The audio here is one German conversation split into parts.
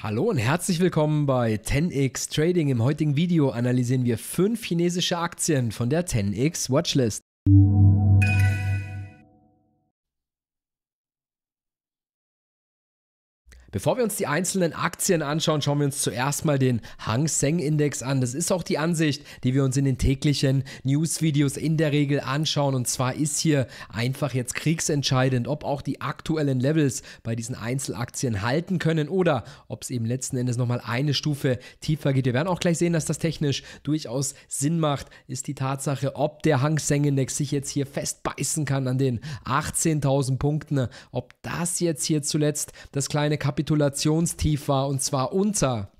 Hallo und herzlich willkommen bei 10x Trading. Im heutigen Video analysieren wir fünf chinesische Aktien von der 10x Watchlist. Bevor wir uns die einzelnen Aktien anschauen, schauen wir uns zuerst mal den Hang Seng Index an. Das ist auch die Ansicht, die wir uns in den täglichen News-Videos in der Regel anschauen. Und zwar ist hier einfach jetzt kriegsentscheidend, ob auch die aktuellen Levels bei diesen Einzelaktien halten können oder ob es eben letzten Endes nochmal eine Stufe tiefer geht. Wir werden auch gleich sehen, dass das technisch durchaus Sinn macht, ist die Tatsache, ob der Hang Seng Index sich jetzt hier festbeißen kann an den 18.000 Punkten, ob das jetzt hier zuletzt das kleine Kapital Kapitulationstief war, und zwar unter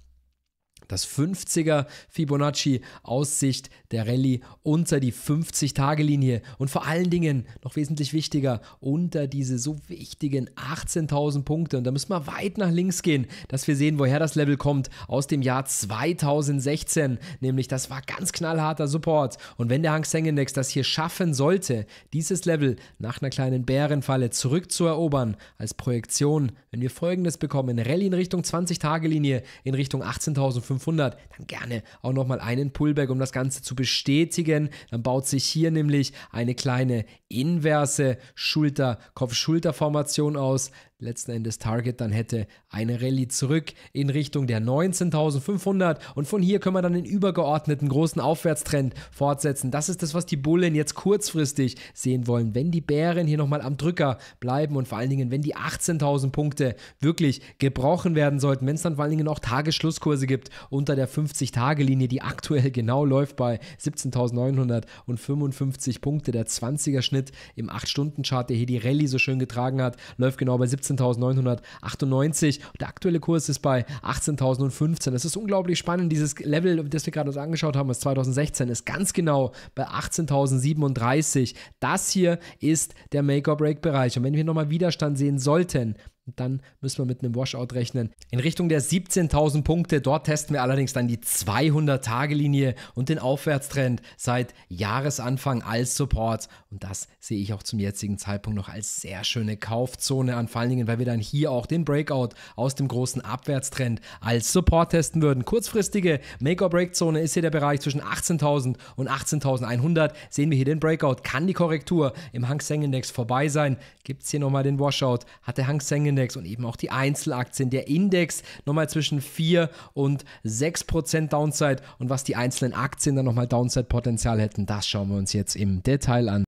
das 50er Fibonacci Aussicht der Rallye unter die 50 Tage Linie und vor allen Dingen noch wesentlich wichtiger unter diese so wichtigen 18000 Punkte und da müssen wir weit nach links gehen, dass wir sehen, woher das Level kommt aus dem Jahr 2016, nämlich das war ganz knallharter Support und wenn der Hang Seng Index das hier schaffen sollte, dieses Level nach einer kleinen Bärenfalle zurückzuerobern als Projektion, wenn wir folgendes bekommen, Rallye in Richtung 20 Tage Linie in Richtung 18500 500, dann gerne auch nochmal einen Pullback, um das Ganze zu bestätigen. Dann baut sich hier nämlich eine kleine inverse Schulter-Kopf-Schulter-Formation aus letzten Endes Target dann hätte, eine Rallye zurück in Richtung der 19.500 und von hier können wir dann den übergeordneten großen Aufwärtstrend fortsetzen. Das ist das, was die Bullen jetzt kurzfristig sehen wollen, wenn die Bären hier nochmal am Drücker bleiben und vor allen Dingen, wenn die 18.000 Punkte wirklich gebrochen werden sollten, wenn es dann vor allen Dingen auch Tagesschlusskurse gibt unter der 50-Tage-Linie, die aktuell genau läuft bei 17.955 Punkte, der 20er-Schnitt im 8-Stunden-Chart, der hier die Rallye so schön getragen hat, läuft genau bei 17.000 17.998. Der aktuelle Kurs ist bei 18.015. Das ist unglaublich spannend. Dieses Level, das wir gerade uns angeschaut haben, aus 2016, ist ganz genau bei 18.037. Das hier ist der Make-or-Break-Bereich. Und wenn wir nochmal Widerstand sehen sollten, und dann müssen wir mit einem Washout rechnen. In Richtung der 17.000 Punkte. Dort testen wir allerdings dann die 200-Tage-Linie und den Aufwärtstrend seit Jahresanfang als Support. Und das sehe ich auch zum jetzigen Zeitpunkt noch als sehr schöne Kaufzone an. Vor allen Dingen, weil wir dann hier auch den Breakout aus dem großen Abwärtstrend als Support testen würden. Kurzfristige Make-or-Break-Zone ist hier der Bereich zwischen 18.000 und 18.100. Sehen wir hier den Breakout. Kann die Korrektur im Hang Seng Index vorbei sein? Gibt es hier nochmal den Washout? Hat der Hang Seng Index Index und eben auch die Einzelaktien. Der Index nochmal zwischen 4 und 6 Prozent Downside und was die einzelnen Aktien dann nochmal Downside-Potenzial hätten, das schauen wir uns jetzt im Detail an.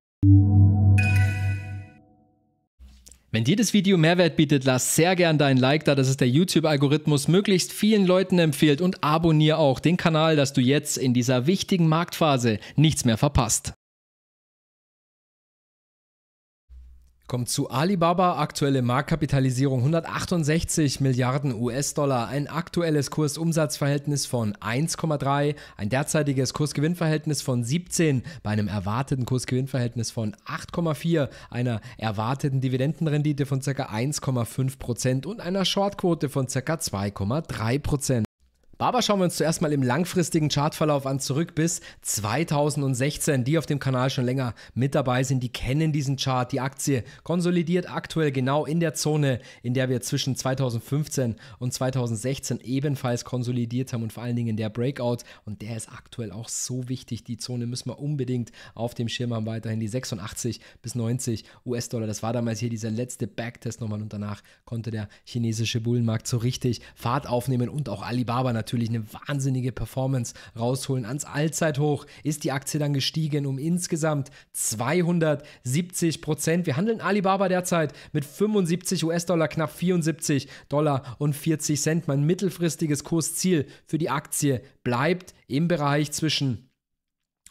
Wenn dir das Video Mehrwert bietet, lass sehr gern dein Like da, dass es der YouTube-Algorithmus möglichst vielen Leuten empfiehlt und abonniere auch den Kanal, dass du jetzt in dieser wichtigen Marktphase nichts mehr verpasst. Kommt zu Alibaba, aktuelle Marktkapitalisierung 168 Milliarden US-Dollar, ein aktuelles Kurs-Umsatz-Verhältnis von 1,3, ein derzeitiges Kurs-Gewinn-Verhältnis von 17 bei einem erwarteten Kurs-Gewinn-Verhältnis von 8,4, einer erwarteten Dividendenrendite von ca. 1,5% Prozent und einer Shortquote von ca. 2,3%. Prozent. Barber schauen wir uns zuerst mal im langfristigen Chartverlauf an, zurück bis 2016. Die auf dem Kanal schon länger mit dabei sind, die kennen diesen Chart. Die Aktie konsolidiert aktuell genau in der Zone, in der wir zwischen 2015 und 2016 ebenfalls konsolidiert haben und vor allen Dingen der Breakout. Und der ist aktuell auch so wichtig. Die Zone müssen wir unbedingt auf dem Schirm haben. Weiterhin die 86 bis 90 US-Dollar. Das war damals hier dieser letzte Backtest nochmal und danach konnte der chinesische Bullenmarkt so richtig Fahrt aufnehmen und auch Alibaba natürlich natürlich eine wahnsinnige Performance rausholen. Ans Allzeithoch ist die Aktie dann gestiegen um insgesamt 270 Prozent. Wir handeln Alibaba derzeit mit 75 US-Dollar, knapp 74 Dollar und 40 Cent. Mein mittelfristiges Kursziel für die Aktie bleibt im Bereich zwischen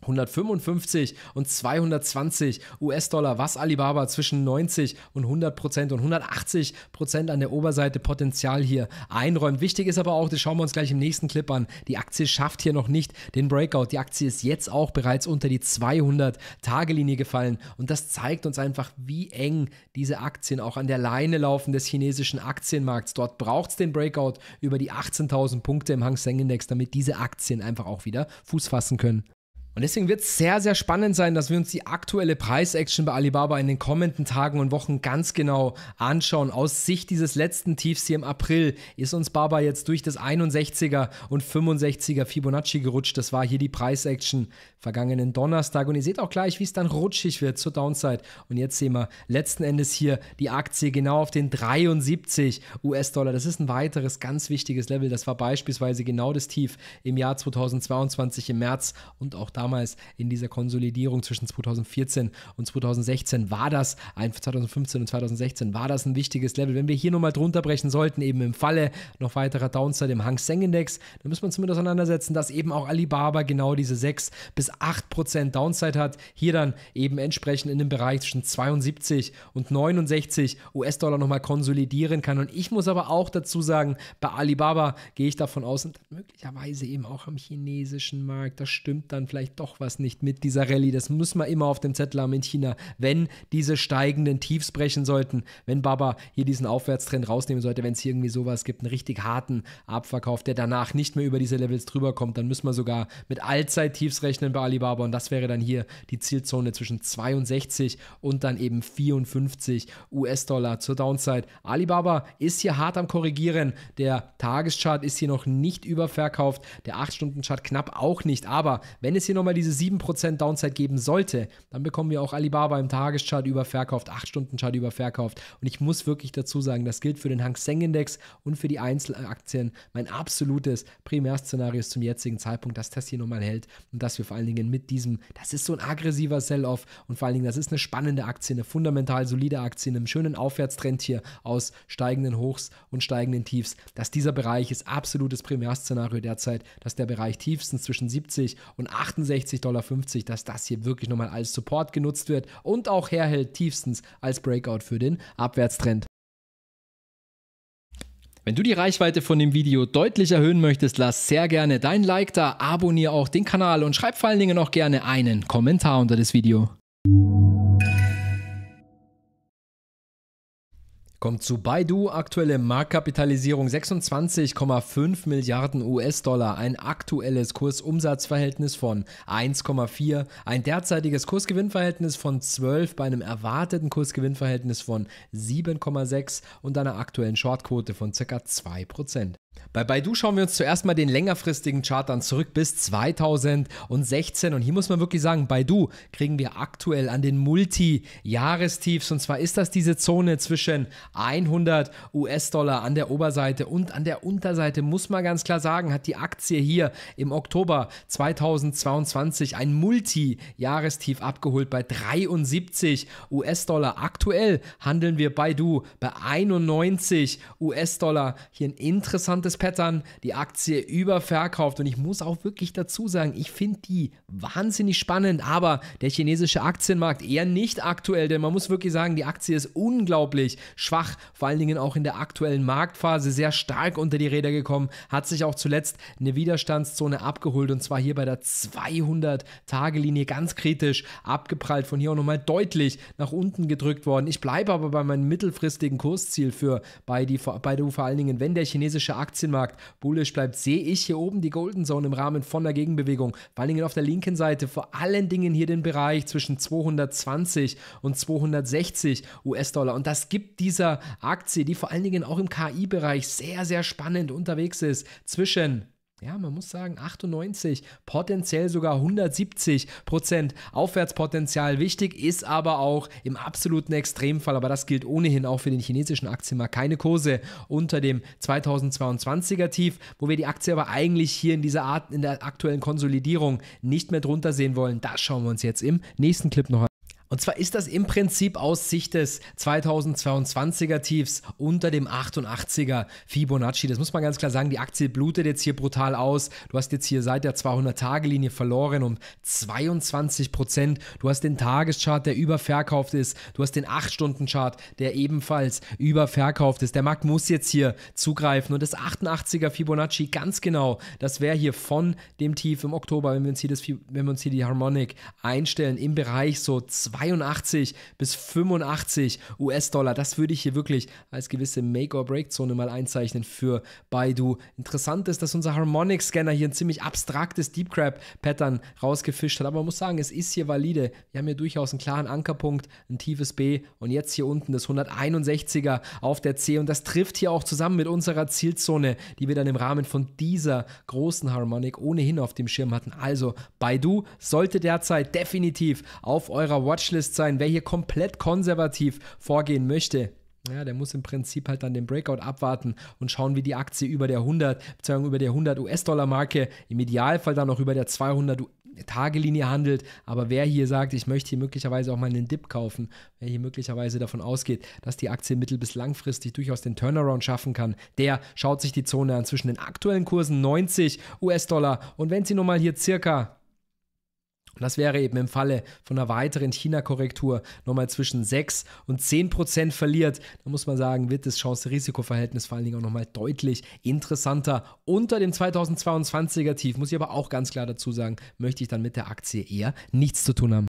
155 und 220 US-Dollar, was Alibaba zwischen 90 und 100 Prozent und 180 Prozent an der Oberseite Potenzial hier einräumt. Wichtig ist aber auch, das schauen wir uns gleich im nächsten Clip an, die Aktie schafft hier noch nicht den Breakout. Die Aktie ist jetzt auch bereits unter die 200-Tage-Linie gefallen und das zeigt uns einfach, wie eng diese Aktien auch an der Leine laufen des chinesischen Aktienmarkts. Dort braucht es den Breakout über die 18.000 Punkte im Hang Seng Index, damit diese Aktien einfach auch wieder Fuß fassen können. Und deswegen wird es sehr, sehr spannend sein, dass wir uns die aktuelle Preisaction bei Alibaba in den kommenden Tagen und Wochen ganz genau anschauen. Aus Sicht dieses letzten Tiefs hier im April ist uns Baba jetzt durch das 61er und 65er Fibonacci gerutscht. Das war hier die Preisaction vergangenen Donnerstag. Und ihr seht auch gleich, wie es dann rutschig wird zur Downside. Und jetzt sehen wir letzten Endes hier die Aktie genau auf den 73 US-Dollar. Das ist ein weiteres ganz wichtiges Level. Das war beispielsweise genau das Tief im Jahr 2022 im März und auch da damals in dieser Konsolidierung zwischen 2014 und 2016 war das, 2015 und 2016 war das ein wichtiges Level. Wenn wir hier nochmal drunter brechen sollten, eben im Falle noch weiterer Downside im Hang Seng Index, dann müssen wir uns damit auseinandersetzen, dass eben auch Alibaba genau diese 6 bis 8 Prozent Downside hat. Hier dann eben entsprechend in dem Bereich zwischen 72 und 69 US-Dollar nochmal konsolidieren kann. Und ich muss aber auch dazu sagen, bei Alibaba gehe ich davon aus, und möglicherweise eben auch am chinesischen Markt, das stimmt dann vielleicht vielleicht doch was nicht mit dieser Rallye. Das muss man immer auf dem Zettel haben in China. Wenn diese steigenden Tiefs brechen sollten, wenn Baba hier diesen Aufwärtstrend rausnehmen sollte, wenn es hier irgendwie sowas gibt, einen richtig harten Abverkauf, der danach nicht mehr über diese Levels drüber kommt, dann müssen wir sogar mit Allzeit-Tiefs rechnen bei Alibaba und das wäre dann hier die Zielzone zwischen 62 und dann eben 54 US-Dollar zur Downside. Alibaba ist hier hart am Korrigieren. Der Tageschart ist hier noch nicht überverkauft, der 8-Stunden-Chart knapp auch nicht, aber wenn es hier noch nochmal diese 7% Downside geben sollte, dann bekommen wir auch Alibaba im Tageschart überverkauft, 8-Stunden-Chart überverkauft. Und ich muss wirklich dazu sagen, das gilt für den Hang Seng Index und für die Einzelaktien. Mein absolutes Primärszenario ist zum jetzigen Zeitpunkt, dass das hier nochmal hält und dass wir vor allen Dingen mit diesem, das ist so ein aggressiver Sell-Off und vor allen Dingen, das ist eine spannende Aktie, eine fundamental solide Aktie, einem schönen Aufwärtstrend hier aus steigenden Hochs und steigenden Tiefs, dass dieser Bereich ist absolutes Primärszenario derzeit, dass der Bereich tiefstens zwischen 70 und 78 69,50 Dollar, dass das hier wirklich nochmal als Support genutzt wird und auch herhält tiefstens als Breakout für den Abwärtstrend. Wenn du die Reichweite von dem Video deutlich erhöhen möchtest, lass sehr gerne dein Like da, abonniere auch den Kanal und schreib vor allen Dingen auch gerne einen Kommentar unter das Video. Kommt zu Baidu, aktuelle Marktkapitalisierung 26,5 Milliarden US-Dollar, ein aktuelles Kursumsatzverhältnis von 1,4, ein derzeitiges Kursgewinnverhältnis von 12 bei einem erwarteten Kursgewinnverhältnis von 7,6 und einer aktuellen Shortquote von ca. 2%. Bei Baidu schauen wir uns zuerst mal den längerfristigen Chart an, zurück bis 2016 und hier muss man wirklich sagen, Baidu kriegen wir aktuell an den Multi-Jahrestiefs und zwar ist das diese Zone zwischen 100 US-Dollar an der Oberseite und an der Unterseite muss man ganz klar sagen, hat die Aktie hier im Oktober 2022 ein Multi-Jahrestief abgeholt bei 73 US-Dollar. Aktuell handeln wir Baidu bei 91 US-Dollar. Hier ein interessanter interessantes Pattern. Die Aktie überverkauft und ich muss auch wirklich dazu sagen, ich finde die wahnsinnig spannend, aber der chinesische Aktienmarkt eher nicht aktuell, denn man muss wirklich sagen, die Aktie ist unglaublich schwach, vor allen Dingen auch in der aktuellen Marktphase sehr stark unter die Räder gekommen, hat sich auch zuletzt eine Widerstandszone abgeholt und zwar hier bei der 200-Tage-Linie ganz kritisch abgeprallt, von hier auch nochmal deutlich nach unten gedrückt worden. Ich bleibe aber bei meinem mittelfristigen Kursziel für bei die, bei du vor allen Dingen, wenn der chinesische Aktienmarkt Aktienmarkt bullisch bleibt, sehe ich hier oben die Golden Zone im Rahmen von der Gegenbewegung, vor allen Dingen auf der linken Seite, vor allen Dingen hier den Bereich zwischen 220 und 260 US-Dollar. Und das gibt dieser Aktie, die vor allen Dingen auch im KI-Bereich sehr, sehr spannend unterwegs ist, zwischen ja, man muss sagen, 98, potenziell sogar 170 Prozent Aufwärtspotenzial. Wichtig ist aber auch im absoluten Extremfall, aber das gilt ohnehin auch für den chinesischen Aktienmarkt, keine Kurse unter dem 2022er Tief, wo wir die Aktie aber eigentlich hier in dieser Art, in der aktuellen Konsolidierung nicht mehr drunter sehen wollen. Das schauen wir uns jetzt im nächsten Clip noch an. Und zwar ist das im Prinzip aus Sicht des 2022er Tiefs unter dem 88er Fibonacci. Das muss man ganz klar sagen. Die Aktie blutet jetzt hier brutal aus. Du hast jetzt hier seit der 200-Tage-Linie verloren um 22 Prozent. Du hast den Tageschart, der überverkauft ist. Du hast den 8-Stunden-Chart, der ebenfalls überverkauft ist. Der Markt muss jetzt hier zugreifen. Und das 88er Fibonacci, ganz genau, das wäre hier von dem Tief im Oktober, wenn wir uns hier, das, wenn wir uns hier die Harmonic einstellen, im Bereich so 2 82 bis 85 US-Dollar. Das würde ich hier wirklich als gewisse Make-or-Break-Zone mal einzeichnen für Baidu. Interessant ist, dass unser Harmonic-Scanner hier ein ziemlich abstraktes Deep Crab-Pattern rausgefischt hat. Aber man muss sagen, es ist hier valide. Wir haben hier durchaus einen klaren Ankerpunkt, ein tiefes B und jetzt hier unten das 161er auf der C. Und das trifft hier auch zusammen mit unserer Zielzone, die wir dann im Rahmen von dieser großen Harmonic ohnehin auf dem Schirm hatten. Also Baidu sollte derzeit definitiv auf eurer Watch Watchlist sein. Wer hier komplett konservativ vorgehen möchte, ja, der muss im Prinzip halt dann den Breakout abwarten und schauen, wie die Aktie über der 100, beziehungsweise über der 100 US-Dollar-Marke, im Idealfall dann auch über der 200 Tagelinie handelt. Aber wer hier sagt, ich möchte hier möglicherweise auch mal einen Dip kaufen, wer hier möglicherweise davon ausgeht, dass die Aktie mittel- bis langfristig durchaus den Turnaround schaffen kann, der schaut sich die Zone an zwischen den aktuellen Kursen 90 US-Dollar und wenn sie nun mal hier circa das wäre eben im Falle von einer weiteren China-Korrektur nochmal zwischen 6 und 10 Prozent verliert. Da muss man sagen, wird das Chance-Risiko-Verhältnis vor allen Dingen auch nochmal deutlich interessanter. Unter dem 2022er Tief, muss ich aber auch ganz klar dazu sagen, möchte ich dann mit der Aktie eher nichts zu tun haben.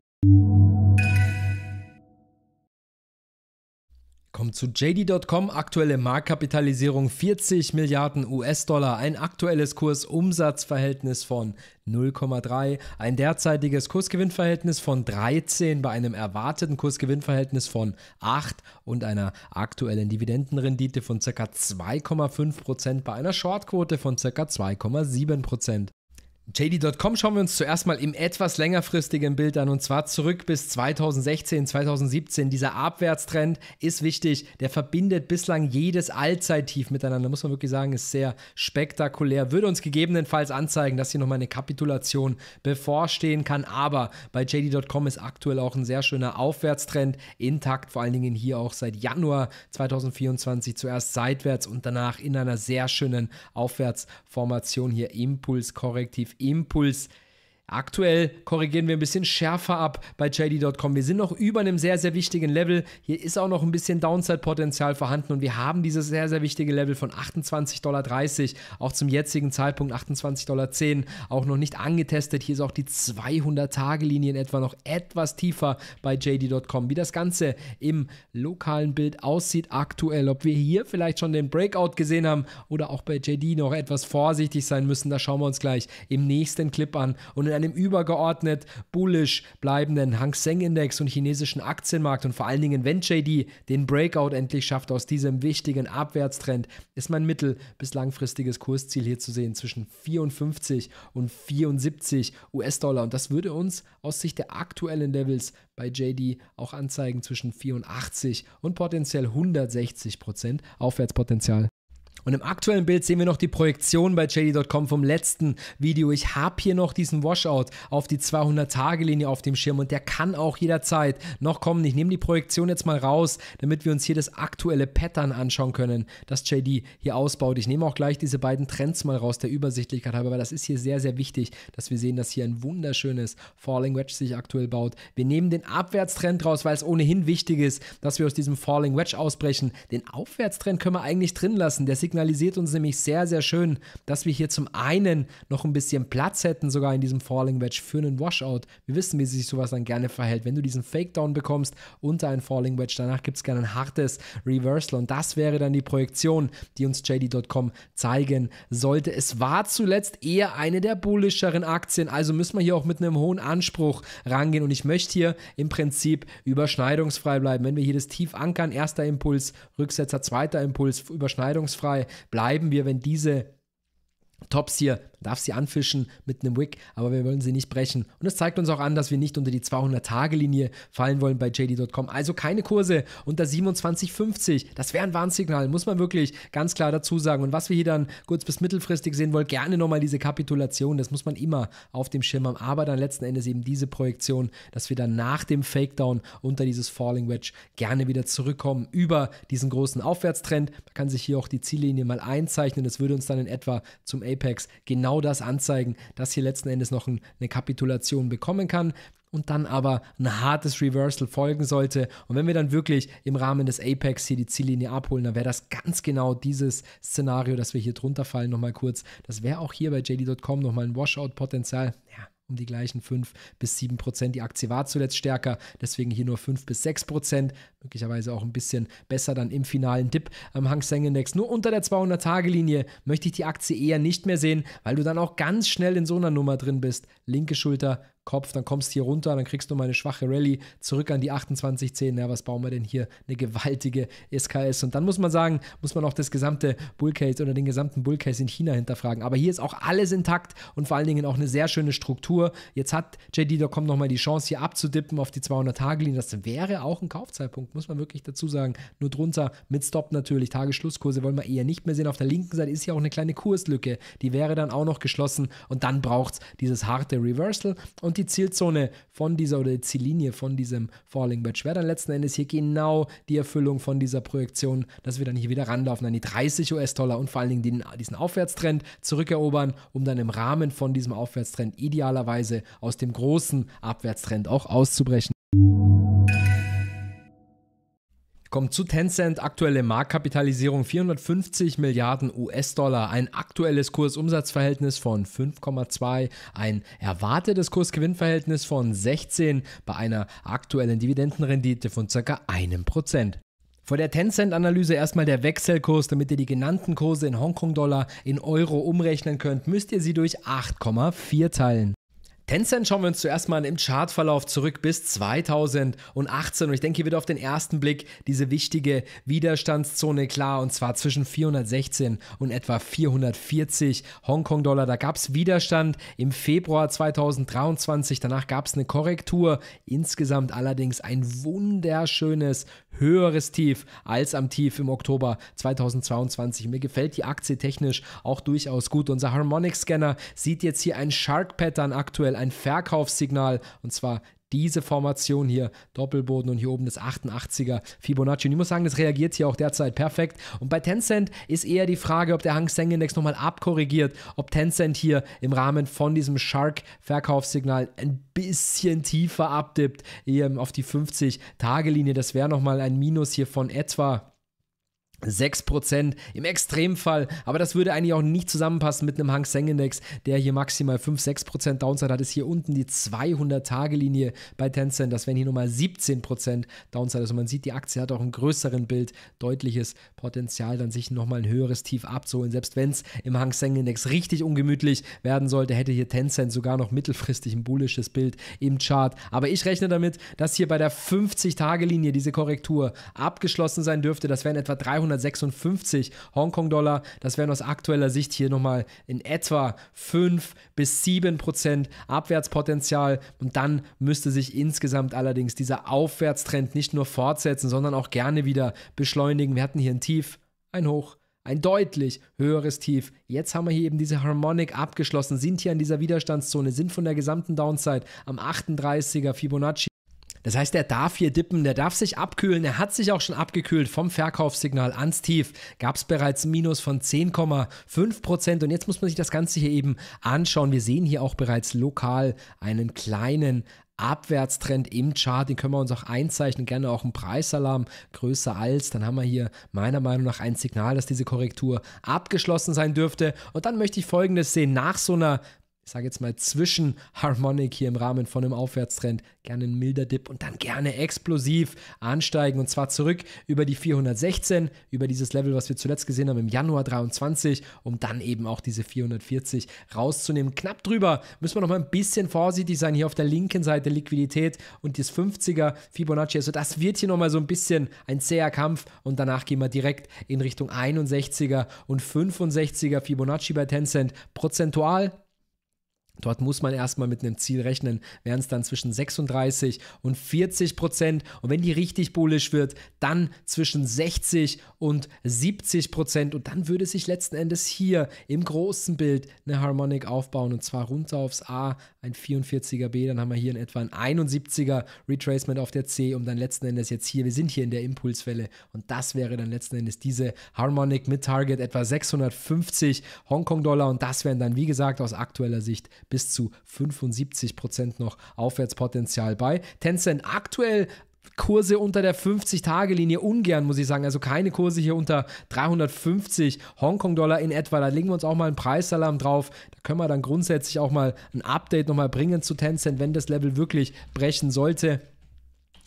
kommen zu JD.com. Aktuelle Marktkapitalisierung 40 Milliarden US-Dollar, ein aktuelles Kurs-Umsatz-Verhältnis von 0,3, ein derzeitiges Kursgewinnverhältnis von 13 bei einem erwarteten Kursgewinnverhältnis von 8 und einer aktuellen Dividendenrendite von ca. 2,5% bei einer Shortquote von ca. 2,7%. JD.com schauen wir uns zuerst mal im etwas längerfristigen Bild an und zwar zurück bis 2016, 2017. Dieser Abwärtstrend ist wichtig. Der verbindet bislang jedes Allzeittief miteinander. Muss man wirklich sagen, ist sehr spektakulär. Würde uns gegebenenfalls anzeigen, dass hier nochmal eine Kapitulation bevorstehen kann. Aber bei JD.com ist aktuell auch ein sehr schöner Aufwärtstrend intakt. Vor allen Dingen hier auch seit Januar 2024 zuerst seitwärts und danach in einer sehr schönen Aufwärtsformation hier Impuls impulskorrektiv Impuls Aktuell korrigieren wir ein bisschen schärfer ab bei JD.com. Wir sind noch über einem sehr, sehr wichtigen Level. Hier ist auch noch ein bisschen Downside-Potenzial vorhanden und wir haben dieses sehr, sehr wichtige Level von 28,30 Dollar auch zum jetzigen Zeitpunkt 28,10 Dollar auch noch nicht angetestet. Hier ist auch die 200-Tage-Linie in etwa noch etwas tiefer bei JD.com. Wie das Ganze im lokalen Bild aussieht aktuell, ob wir hier vielleicht schon den Breakout gesehen haben oder auch bei JD noch etwas vorsichtig sein müssen, da schauen wir uns gleich im nächsten Clip an. Und in einem übergeordnet bullisch bleibenden Hang Seng Index und chinesischen Aktienmarkt und vor allen Dingen, wenn JD den Breakout endlich schafft aus diesem wichtigen Abwärtstrend, ist mein mittel- bis langfristiges Kursziel hier zu sehen zwischen 54 und 74 US-Dollar und das würde uns aus Sicht der aktuellen Levels bei JD auch anzeigen zwischen 84 und potenziell 160 Prozent Aufwärtspotenzial. Und im aktuellen Bild sehen wir noch die Projektion bei JD.com vom letzten Video. Ich habe hier noch diesen Washout auf die 200-Tage-Linie auf dem Schirm und der kann auch jederzeit noch kommen. Ich nehme die Projektion jetzt mal raus, damit wir uns hier das aktuelle Pattern anschauen können, das JD hier ausbaut. Ich nehme auch gleich diese beiden Trends mal raus, der Übersichtlichkeit halber, weil das ist hier sehr, sehr wichtig, dass wir sehen, dass hier ein wunderschönes Falling Wedge sich aktuell baut. Wir nehmen den Abwärtstrend raus, weil es ohnehin wichtig ist, dass wir aus diesem Falling Wedge ausbrechen. Den Aufwärtstrend können wir eigentlich drin lassen. Der signalisiert uns nämlich sehr, sehr schön, dass wir hier zum einen noch ein bisschen Platz hätten, sogar in diesem Falling Wedge für einen Washout. Wir wissen, wie sich sowas dann gerne verhält. Wenn du diesen Fake Down bekommst unter ein Falling Wedge, danach gibt es gerne ein hartes Reversal. Und das wäre dann die Projektion, die uns JD.com zeigen sollte. Es war zuletzt eher eine der bullischeren Aktien, also müssen wir hier auch mit einem hohen Anspruch rangehen. Und ich möchte hier im Prinzip überschneidungsfrei bleiben. Wenn wir hier das Tief ankern, erster Impuls, Rücksetzer, zweiter Impuls, überschneidungsfrei bleiben wir, wenn diese Tops hier darf sie anfischen mit einem Wick, aber wir wollen sie nicht brechen. Und es zeigt uns auch an, dass wir nicht unter die 200-Tage-Linie fallen wollen bei JD.com. Also keine Kurse unter 27,50. Das wäre ein Warnsignal, muss man wirklich ganz klar dazu sagen. Und was wir hier dann kurz bis mittelfristig sehen wollen, gerne nochmal diese Kapitulation. Das muss man immer auf dem Schirm haben. Aber dann letzten Endes eben diese Projektion, dass wir dann nach dem Fakedown unter dieses Falling Wedge gerne wieder zurückkommen über diesen großen Aufwärtstrend. Man kann sich hier auch die Ziellinie mal einzeichnen. Das würde uns dann in etwa zum Apex genau genau das anzeigen, dass hier letzten Endes noch ein, eine Kapitulation bekommen kann und dann aber ein hartes Reversal folgen sollte. Und wenn wir dann wirklich im Rahmen des Apex hier die Ziellinie abholen, dann wäre das ganz genau dieses Szenario, dass wir hier drunter fallen, nochmal kurz. Das wäre auch hier bei JD.com nochmal ein Washout-Potenzial. Ja, um die gleichen 5 bis 7 Prozent. Die Aktie war zuletzt stärker, deswegen hier nur 5 bis 6 Prozent. Möglicherweise auch ein bisschen besser dann im finalen Dip am Hang Seng Index. Nur unter der 200-Tage-Linie möchte ich die Aktie eher nicht mehr sehen, weil du dann auch ganz schnell in so einer Nummer drin bist. Linke Schulter, Kopf, dann kommst du hier runter, dann kriegst du mal eine schwache Rallye zurück an die 28-10. Ja, was bauen wir denn hier? Eine gewaltige SKS. Und dann muss man sagen, muss man auch das gesamte Bullcase oder den gesamten Bullcase in China hinterfragen. Aber hier ist auch alles intakt und vor allen Dingen auch eine sehr schöne Struktur. Jetzt hat JD.com nochmal die Chance, hier abzudippen auf die 200-Tage-Linie. Das wäre auch ein Kaufzeitpunkt, muss man wirklich dazu sagen. Nur drunter mit Stop natürlich. Tagesschlusskurse wollen wir eher nicht mehr sehen. Auf der linken Seite ist hier auch eine kleine Kurslücke. Die wäre dann auch noch geschlossen und dann braucht es dieses harte Reversal. Und und die Zielzone von dieser oder die Ziellinie von diesem Falling Wedge wäre dann letzten Endes hier genau die Erfüllung von dieser Projektion, dass wir dann hier wieder ranlaufen an die 30 US-Dollar und vor allen Dingen den, diesen Aufwärtstrend zurückerobern, um dann im Rahmen von diesem Aufwärtstrend idealerweise aus dem großen Abwärtstrend auch auszubrechen kommt zu Tencent aktuelle Marktkapitalisierung 450 Milliarden US-Dollar, ein aktuelles Kursumsatzverhältnis von 5,2, ein erwartetes Kursgewinnverhältnis von 16 bei einer aktuellen Dividendenrendite von ca. 1%. Vor der Tencent-Analyse erstmal der Wechselkurs, damit ihr die genannten Kurse in Hongkong-Dollar in Euro umrechnen könnt, müsst ihr sie durch 8,4 teilen. Tencent schauen wir uns zuerst mal im Chartverlauf zurück bis 2018 und ich denke, hier wird auf den ersten Blick diese wichtige Widerstandszone klar und zwar zwischen 416 und etwa 440 Hongkong-Dollar. Da gab es Widerstand im Februar 2023, danach gab es eine Korrektur, insgesamt allerdings ein wunderschönes höheres Tief als am Tief im Oktober 2022. Mir gefällt die Aktie technisch auch durchaus gut. Unser Harmonic Scanner sieht jetzt hier ein Shark Pattern aktuell, ein Verkaufssignal und zwar diese Formation hier, Doppelboden und hier oben das 88er Fibonacci. Und ich muss sagen, das reagiert hier auch derzeit perfekt. Und bei Tencent ist eher die Frage, ob der Hang Seng Index nochmal abkorrigiert, ob Tencent hier im Rahmen von diesem Shark-Verkaufssignal ein bisschen tiefer abdippt, eben auf die 50-Tage-Linie. Das wäre nochmal ein Minus hier von etwa 6% im Extremfall, aber das würde eigentlich auch nicht zusammenpassen mit einem Hang Seng Index, der hier maximal 5, 6% Downside hat, ist hier unten die 200-Tage-Linie bei Tencent, das wären hier nochmal 17% Downside, also man sieht, die Aktie hat auch im größeren Bild deutliches Potenzial, dann sich nochmal ein höheres Tief abzuholen, selbst wenn es im Hang Seng Index richtig ungemütlich werden sollte, hätte hier Tencent sogar noch mittelfristig ein bullisches Bild im Chart, aber ich rechne damit, dass hier bei der 50-Tage-Linie diese Korrektur abgeschlossen sein dürfte, das wären etwa 300 256 Hongkong-Dollar. Das wären aus aktueller Sicht hier nochmal in etwa 5 bis 7 Prozent Abwärtspotenzial. Und dann müsste sich insgesamt allerdings dieser Aufwärtstrend nicht nur fortsetzen, sondern auch gerne wieder beschleunigen. Wir hatten hier ein Tief, ein Hoch, ein deutlich höheres Tief. Jetzt haben wir hier eben diese Harmonic abgeschlossen, sind hier in dieser Widerstandszone, sind von der gesamten Downside am 38er Fibonacci. Das heißt, er darf hier dippen, der darf sich abkühlen, er hat sich auch schon abgekühlt vom Verkaufssignal ans Tief. Gab es bereits ein Minus von 10,5 Prozent und jetzt muss man sich das Ganze hier eben anschauen. Wir sehen hier auch bereits lokal einen kleinen Abwärtstrend im Chart, den können wir uns auch einzeichnen, gerne auch einen Preisalarm größer als, dann haben wir hier meiner Meinung nach ein Signal, dass diese Korrektur abgeschlossen sein dürfte und dann möchte ich folgendes sehen, nach so einer sage jetzt mal, zwischen Harmonic hier im Rahmen von einem Aufwärtstrend. Gerne ein milder Dip und dann gerne explosiv ansteigen und zwar zurück über die 416, über dieses Level, was wir zuletzt gesehen haben im Januar 23, um dann eben auch diese 440 rauszunehmen. Knapp drüber müssen wir noch mal ein bisschen vorsichtig sein. Hier auf der linken Seite Liquidität und das 50er Fibonacci. Also das wird hier noch mal so ein bisschen ein zäher Kampf und danach gehen wir direkt in Richtung 61er und 65er Fibonacci bei Tencent. Prozentual Dort muss man erstmal mit einem Ziel rechnen, wären es dann zwischen 36 und 40 Prozent. Und wenn die richtig bullisch wird, dann zwischen 60 und 70 Prozent. Und dann würde sich letzten Endes hier im großen Bild eine Harmonic aufbauen. Und zwar runter aufs A, ein 44er B. Dann haben wir hier in etwa ein 71er Retracement auf der C. Und dann letzten Endes jetzt hier, wir sind hier in der Impulswelle. Und das wäre dann letzten Endes diese Harmonic mit Target etwa 650 Hongkong-Dollar. Und das wären dann, wie gesagt, aus aktueller Sicht bis zu 75 noch Aufwärtspotenzial bei. Tencent aktuell Kurse unter der 50-Tage-Linie ungern, muss ich sagen. Also keine Kurse hier unter 350 Hongkong-Dollar in etwa. Da legen wir uns auch mal einen Preisalarm drauf. Da können wir dann grundsätzlich auch mal ein Update nochmal bringen zu Tencent, wenn das Level wirklich brechen sollte.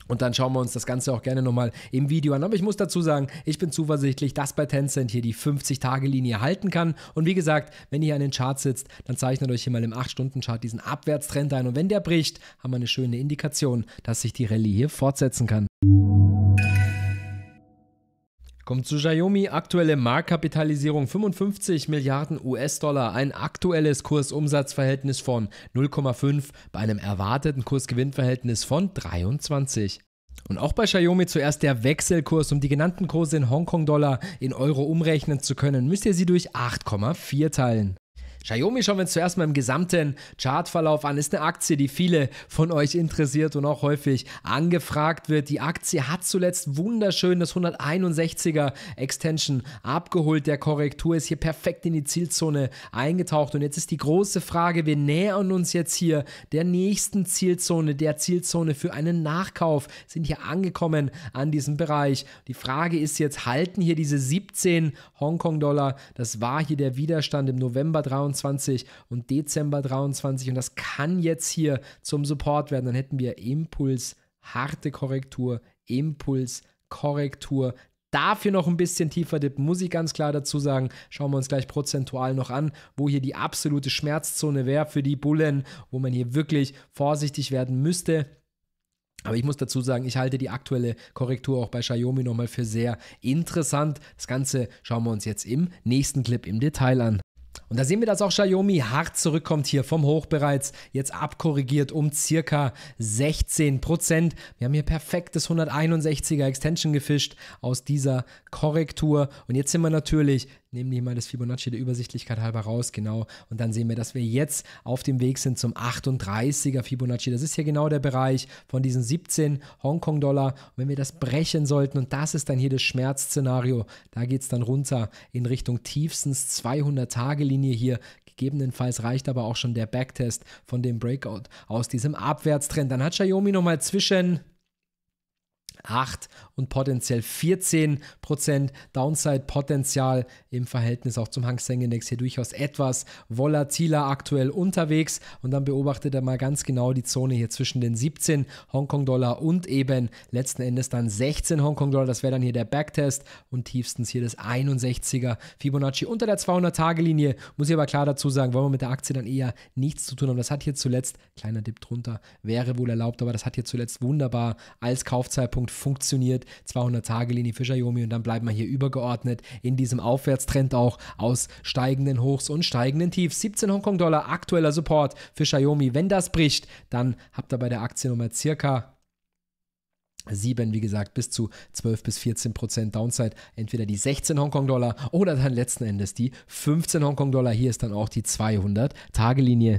Und dann schauen wir uns das Ganze auch gerne nochmal im Video an. Aber ich muss dazu sagen, ich bin zuversichtlich, dass bei Tencent hier die 50-Tage-Linie halten kann. Und wie gesagt, wenn ihr an den Charts sitzt, dann zeichnet euch hier mal im 8-Stunden-Chart diesen Abwärtstrend ein. Und wenn der bricht, haben wir eine schöne Indikation, dass sich die Rallye hier fortsetzen kann. Kommt zu Xiaomi, aktuelle Marktkapitalisierung 55 Milliarden US-Dollar, ein aktuelles Kursumsatzverhältnis von 0,5 bei einem erwarteten Kursgewinnverhältnis von 23. Und auch bei Xiaomi zuerst der Wechselkurs, um die genannten Kurse in Hongkong-Dollar in Euro umrechnen zu können, müsst ihr sie durch 8,4 teilen. Xiaomi schauen wir uns zuerst mal im gesamten Chartverlauf an. Ist eine Aktie, die viele von euch interessiert und auch häufig angefragt wird. Die Aktie hat zuletzt wunderschön das 161er Extension abgeholt. Der Korrektur ist hier perfekt in die Zielzone eingetaucht. Und jetzt ist die große Frage, wir nähern uns jetzt hier der nächsten Zielzone, der Zielzone für einen Nachkauf, sind hier angekommen an diesem Bereich. Die Frage ist jetzt, halten hier diese 17 Hongkong-Dollar, das war hier der Widerstand im November 23, 23 und Dezember 23 und das kann jetzt hier zum Support werden. Dann hätten wir Impuls, harte Korrektur, Impuls, Korrektur. Dafür noch ein bisschen tiefer dippen, muss ich ganz klar dazu sagen. Schauen wir uns gleich prozentual noch an, wo hier die absolute Schmerzzone wäre für die Bullen, wo man hier wirklich vorsichtig werden müsste. Aber ich muss dazu sagen, ich halte die aktuelle Korrektur auch bei Xiaomi nochmal für sehr interessant. Das Ganze schauen wir uns jetzt im nächsten Clip im Detail an. Und da sehen wir, dass auch Xiaomi hart zurückkommt hier vom Hoch bereits, jetzt abkorrigiert um circa 16%. Wir haben hier perfektes 161er Extension gefischt aus dieser Korrektur und jetzt sind wir natürlich nehmen die mal das Fibonacci der Übersichtlichkeit halber raus, genau. Und dann sehen wir, dass wir jetzt auf dem Weg sind zum 38er Fibonacci. Das ist hier genau der Bereich von diesen 17 Hongkong-Dollar. Und wenn wir das brechen sollten, und das ist dann hier das Schmerzszenario, da geht es dann runter in Richtung tiefstens 200-Tage-Linie hier. Gegebenenfalls reicht aber auch schon der Backtest von dem Breakout aus diesem Abwärtstrend. Dann hat Xiaomi nochmal zwischen 8 und potenziell 14 Downside-Potenzial im Verhältnis auch zum Hang Seng Index hier durchaus etwas volatiler aktuell unterwegs und dann beobachtet er mal ganz genau die Zone hier zwischen den 17 Hongkong-Dollar und eben letzten Endes dann 16 Hongkong-Dollar, das wäre dann hier der Backtest und tiefstens hier das 61er Fibonacci unter der 200-Tage-Linie, muss ich aber klar dazu sagen, wollen wir mit der Aktie dann eher nichts zu tun haben, das hat hier zuletzt, kleiner Dip drunter, wäre wohl erlaubt, aber das hat hier zuletzt wunderbar als Kaufzeitpunkt Punkt funktioniert. 200 Tage Linie Fischer-Jomi und dann bleiben wir hier übergeordnet in diesem Aufwärtstrend auch aus steigenden Hochs und steigenden Tiefs. 17 Hongkong-Dollar aktueller Support für Xiaomi. Wenn das bricht, dann habt ihr bei der Aktiennummer circa 7, wie gesagt, bis zu 12 bis 14 Prozent Downside. Entweder die 16 Hongkong-Dollar oder dann letzten Endes die 15 Hongkong-Dollar. Hier ist dann auch die 200-Tage-Linie.